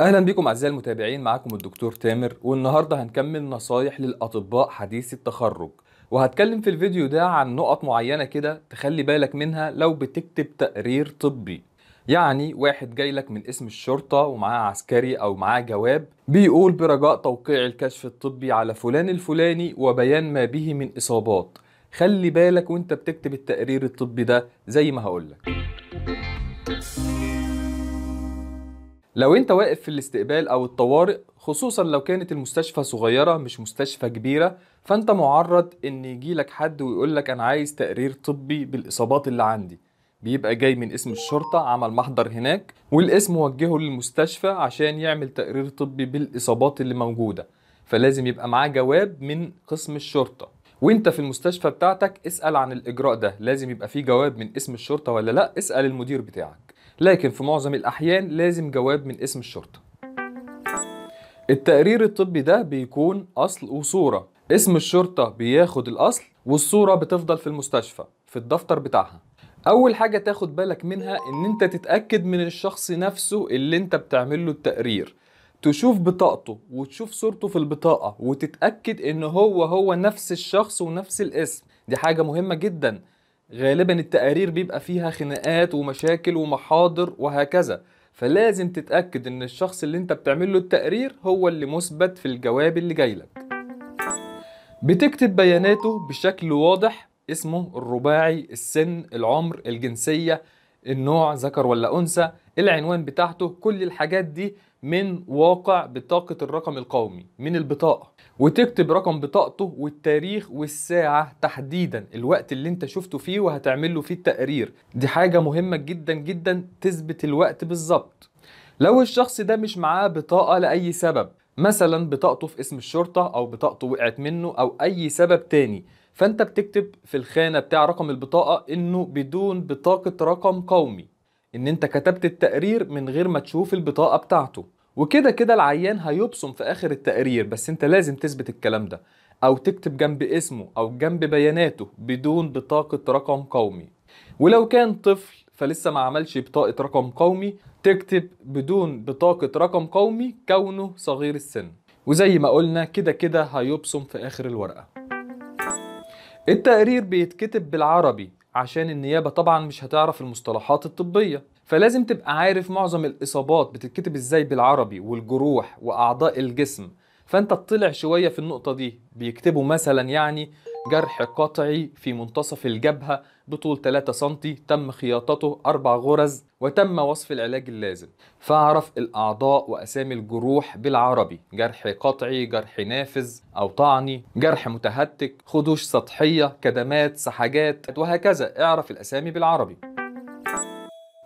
اهلا بكم اعزائي المتابعين معاكم الدكتور تامر والنهارده هنكمل نصايح للاطباء حديثي التخرج وهتكلم في الفيديو ده عن نقط معينه كده تخلي بالك منها لو بتكتب تقرير طبي يعني واحد جاي لك من اسم الشرطه ومعاه عسكري او معاه جواب بيقول برجاء توقيع الكشف الطبي على فلان الفلاني وبيان ما به من اصابات خلي بالك وانت بتكتب التقرير الطبي ده زي ما هقولك لو انت واقف في الاستقبال او الطوارئ خصوصا لو كانت المستشفى صغيرة مش مستشفى كبيرة فانت معرض ان يجيلك حد ويقولك انا عايز تقرير طبي بالاصابات اللي عندي بيبقى جاي من اسم الشرطة عمل محضر هناك والاسم وجهه للمستشفى عشان يعمل تقرير طبي بالاصابات اللي موجودة فلازم يبقى معاه جواب من قسم الشرطة وانت في المستشفى بتاعتك اسأل عن الاجراء ده لازم يبقى فيه جواب من اسم الشرطة ولا لا اسأل المدير بتاعك لكن في معظم الأحيان لازم جواب من اسم الشرطة التقرير الطبي ده بيكون أصل وصورة اسم الشرطة بياخد الأصل والصورة بتفضل في المستشفى في الدفتر بتاعها أول حاجة تاخد بالك منها إن أنت تتأكد من الشخص نفسه اللي أنت بتعمل له التقرير تشوف بطاقته وتشوف صورته في البطاقة وتتأكد إن هو هو نفس الشخص ونفس الاسم دي حاجة مهمة جدا غالبا التقارير بيبقى فيها خناقات ومشاكل ومحاضر وهكذا فلازم تتأكد إن الشخص اللي أنت بتعمله التقرير هو اللي مثبت في الجواب اللي جاي لك بتكتب بياناته بشكل واضح اسمه الرباعي السن العمر الجنسية النوع ذكر ولا أنثى العنوان بتاعته كل الحاجات دي من واقع بطاقة الرقم القومي من البطاقة وتكتب رقم بطاقته والتاريخ والساعة تحديدا الوقت اللي انت شفته فيه وهتعمل له فيه التقرير دي حاجة مهمة جدا جدا تثبت الوقت بالظبط لو الشخص ده مش معاه بطاقة لأي سبب مثلا بطاقته في اسم الشرطة أو بطاقته وقعت منه أو أي سبب تاني فأنت بتكتب في الخانة بتاع رقم البطاقة إنه بدون بطاقة رقم قومي ان انت كتبت التقرير من غير ما تشوف البطاقه بتاعته وكده كده العيان هيبصم في اخر التقرير بس انت لازم تثبت الكلام ده او تكتب جنب اسمه او جنب بياناته بدون بطاقه رقم قومي ولو كان طفل فلسه ما عملش بطاقه رقم قومي تكتب بدون بطاقه رقم قومي كونه صغير السن وزي ما قلنا كده كده هيبصم في اخر الورقه التقرير بيتكتب بالعربي عشان النيابة طبعا مش هتعرف المصطلحات الطبية فلازم تبقى عارف معظم الإصابات بتتكتب إزاي بالعربي والجروح وأعضاء الجسم فأنت تطلع شوية في النقطة دي بيكتبوا مثلا يعني جرح قطعي في منتصف الجبهة بطول 3 سم تم خياطته أربع غرز وتم وصف العلاج اللازم فاعرف الأعضاء وأسامي الجروح بالعربي جرح قطعي جرح نافذ أو طعني جرح متهتك خدوش سطحية كدمات سحاجات وهكذا اعرف الأسامي بالعربي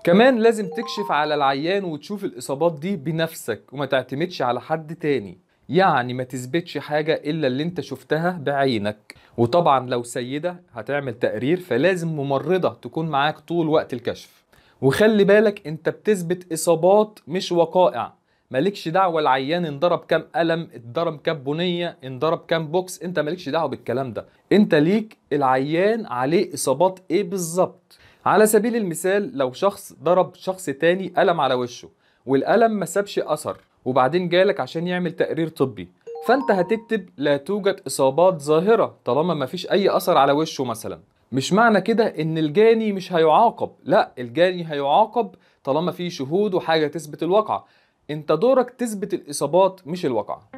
كمان لازم تكشف على العيان وتشوف الإصابات دي بنفسك وما تعتمدش على حد تاني يعني ما تثبتش حاجة إلا اللي أنت شفتها بعينك وطبعا لو سيدة هتعمل تقرير فلازم ممرضة تكون معاك طول وقت الكشف وخلي بالك أنت بتثبت إصابات مش وقائع مالكش دعوة العيان انضرب كام قلم انضرب كام بنية انضرب كام بوكس انت مالكش دعوة بالكلام ده انت ليك العيان عليه اصابات ايه بالظبط على سبيل المثال لو شخص ضرب شخص تاني قلم على وشه والقلم ما سابش اثر وبعدين جالك عشان يعمل تقرير طبي فانت هتكتب لا توجد اصابات ظاهره طالما ما فيش اي اثر على وشه مثلا مش معنى كده ان الجاني مش هيعاقب لا الجاني هيعاقب طالما في شهود وحاجه تثبت الواقعه انت دورك تثبت الاصابات مش الواقعه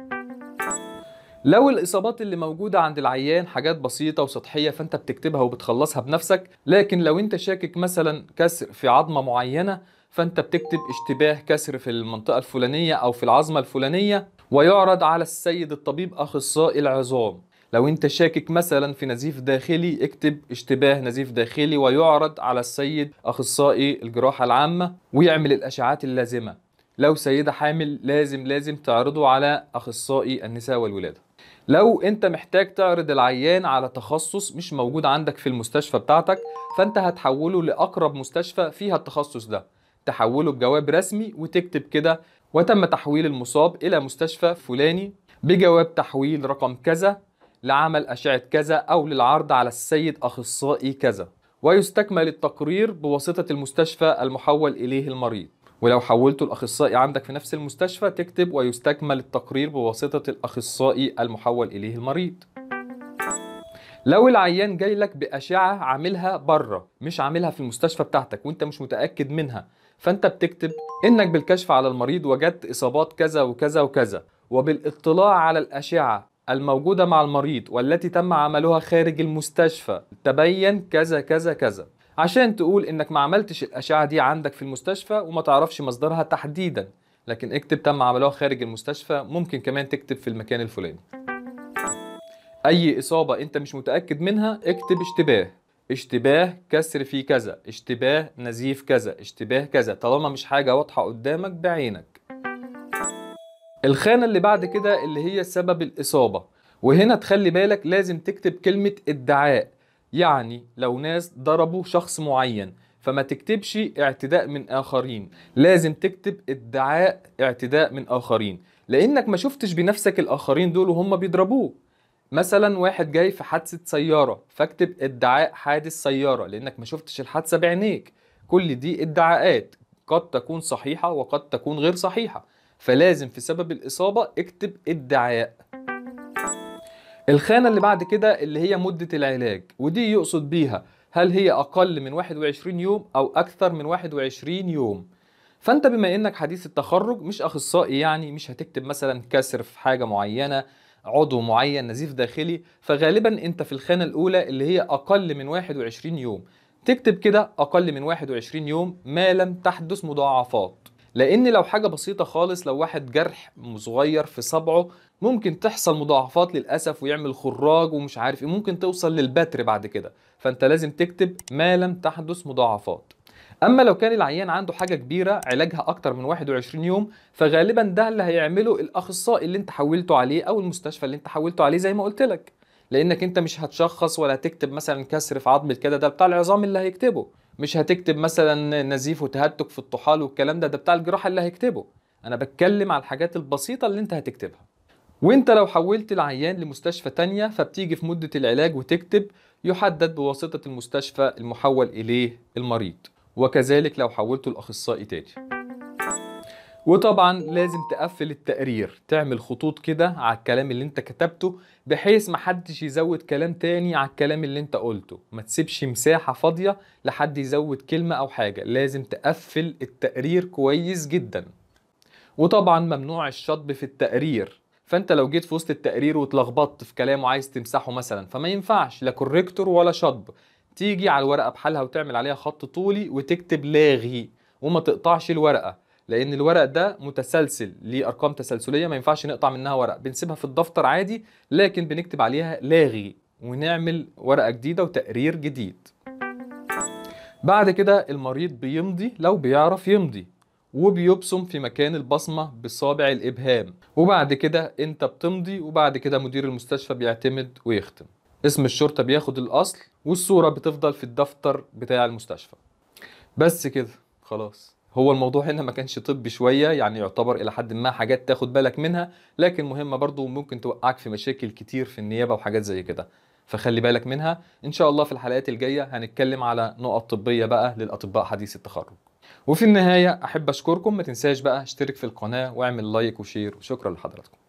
لو الاصابات اللي موجوده عند العيان حاجات بسيطه وسطحيه فانت بتكتبها وبتخلصها بنفسك لكن لو انت شاكك مثلا كسر في عظمه معينه فانت بتكتب اشتباه كسر في المنطقه الفلانيه او في العظمه الفلانيه ويعرض على السيد الطبيب اخصائي العظام لو انت شاكك مثلا في نزيف داخلي اكتب اشتباه نزيف داخلي ويعرض على السيد اخصائي الجراحه العامه ويعمل الاشعات اللازمه لو سيده حامل لازم لازم تعرضه على اخصائي النساء والولاده لو انت محتاج تعرض العيان على تخصص مش موجود عندك في المستشفى بتاعتك فانت هتحوله لاقرب مستشفى فيها التخصص ده تحوله بجواب رسمي وتكتب كده وتم تحويل المصاب إلى مستشفى فلاني بجواب تحويل رقم كذا لعمل أشعة كذا أو للعرض على السيد أخصائي كذا ويستكمل التقرير بواسطة المستشفى المحول إليه المريض ولو حولته الأخصائي عندك في نفس المستشفى تكتب ويستكمل التقرير بواسطة الأخصائي المحول إليه المريض لو العيان جاي لك بأشعة عاملها بره مش عاملها في المستشفى بتاعتك وانت مش متأكد منها فانت بتكتب انك بالكشف على المريض وجدت اصابات كذا وكذا وكذا وبالاطلاع على الاشعه الموجوده مع المريض والتي تم عملها خارج المستشفى تبين كذا كذا كذا عشان تقول انك ما عملتش الاشعه دي عندك في المستشفى وما تعرفش مصدرها تحديدا لكن اكتب تم عملها خارج المستشفى ممكن كمان تكتب في المكان الفلاني اي اصابه انت مش متاكد منها اكتب اشتباه اشتباه كسر في كذا اشتباه نزيف كذا اشتباه كذا طالما مش حاجة واضحة قدامك بعينك الخانة اللي بعد كده اللي هي سبب الإصابة وهنا تخلي بالك لازم تكتب كلمة ادعاء يعني لو ناس ضربوا شخص معين فما تكتبش اعتداء من آخرين لازم تكتب ادعاء اعتداء من آخرين لأنك ما شفتش بنفسك الآخرين دول وهم بيضربوك مثلا واحد جاي في حادثه سياره فاكتب ادعاء حادث سياره لانك ما شفتش الحادثه بعينيك كل دي ادعاءات قد تكون صحيحه وقد تكون غير صحيحه فلازم في سبب الاصابه اكتب ادعاء الخانه اللي بعد كده اللي هي مده العلاج ودي يقصد بيها هل هي اقل من 21 يوم او اكثر من 21 يوم فانت بما انك حديث التخرج مش اخصائي يعني مش هتكتب مثلا كسر في حاجه معينه عضو معين نزيف داخلي فغالبا انت في الخانه الاولى اللي هي اقل من 21 يوم تكتب كده اقل من 21 يوم ما لم تحدث مضاعفات لان لو حاجه بسيطه خالص لو واحد جرح صغير في صبعه ممكن تحصل مضاعفات للاسف ويعمل خراج ومش عارف ايه ممكن توصل للبتر بعد كده فانت لازم تكتب ما لم تحدث مضاعفات اما لو كان العيان عنده حاجه كبيره علاجها اكتر من 21 يوم فغالبا ده اللي هيعمله الاخصائي اللي انت حولته عليه او المستشفى اللي انت حولته عليه زي ما قلت لك لانك انت مش هتشخص ولا تكتب مثلا كسر في عظم الكده ده بتاع العظام اللي هيكتبه مش هتكتب مثلا نزيف وتهتك في الطحال والكلام ده ده بتاع الجراحه اللي هيكتبه انا بتكلم على الحاجات البسيطه اللي انت هتكتبها وانت لو حولت العيان لمستشفى تانية فبتيجي في مدة العلاج وتكتب يحدد بواسطة المستشفى المحول إليه المريض وكذلك لو حولته لأخصائي تاني وطبعا لازم تقفل التقرير تعمل خطوط كده على الكلام اللي انت كتبته بحيث محدش يزود كلام تاني على الكلام اللي انت قلته ما تسيبش مساحة فاضية لحد يزود كلمة او حاجة لازم تقفل التقرير كويس جدا وطبعا ممنوع الشطب في التقرير فانت لو جيت في وسط التقرير واتلخبطت في كلامه عايز تمسحه مثلا فما ينفعش لا كوريكتور ولا شطب تيجي على الورقه بحالها وتعمل عليها خط طولي وتكتب لاغي وما تقطعش الورقه لان الورق ده متسلسل ليه ارقام تسلسليه ما ينفعش نقطع منها ورق بنسيبها في الدفتر عادي لكن بنكتب عليها لاغي ونعمل ورقه جديده وتقرير جديد بعد كده المريض بيمضي لو بيعرف يمضي وبيبصم في مكان البصمة بصابع الإبهام وبعد كده أنت بتمضي وبعد كده مدير المستشفى بيعتمد ويختم اسم الشرطة بياخد الأصل والصورة بتفضل في الدفتر بتاع المستشفى بس كده خلاص هو الموضوع هنا ما كانش طبي شوية يعني يعتبر إلى حد ما حاجات تاخد بالك منها لكن مهمة برضو وممكن توقعك في مشاكل كتير في النيابة وحاجات زي كده فخلي بالك منها إن شاء الله في الحلقات الجاية هنتكلم على نقط طبية بقى للأطباء حديث التخرج وفي النهاية أحب أشكركم ما تنساش بقى اشترك في القناة واعمل لايك وشير وشكرا لحضراتكم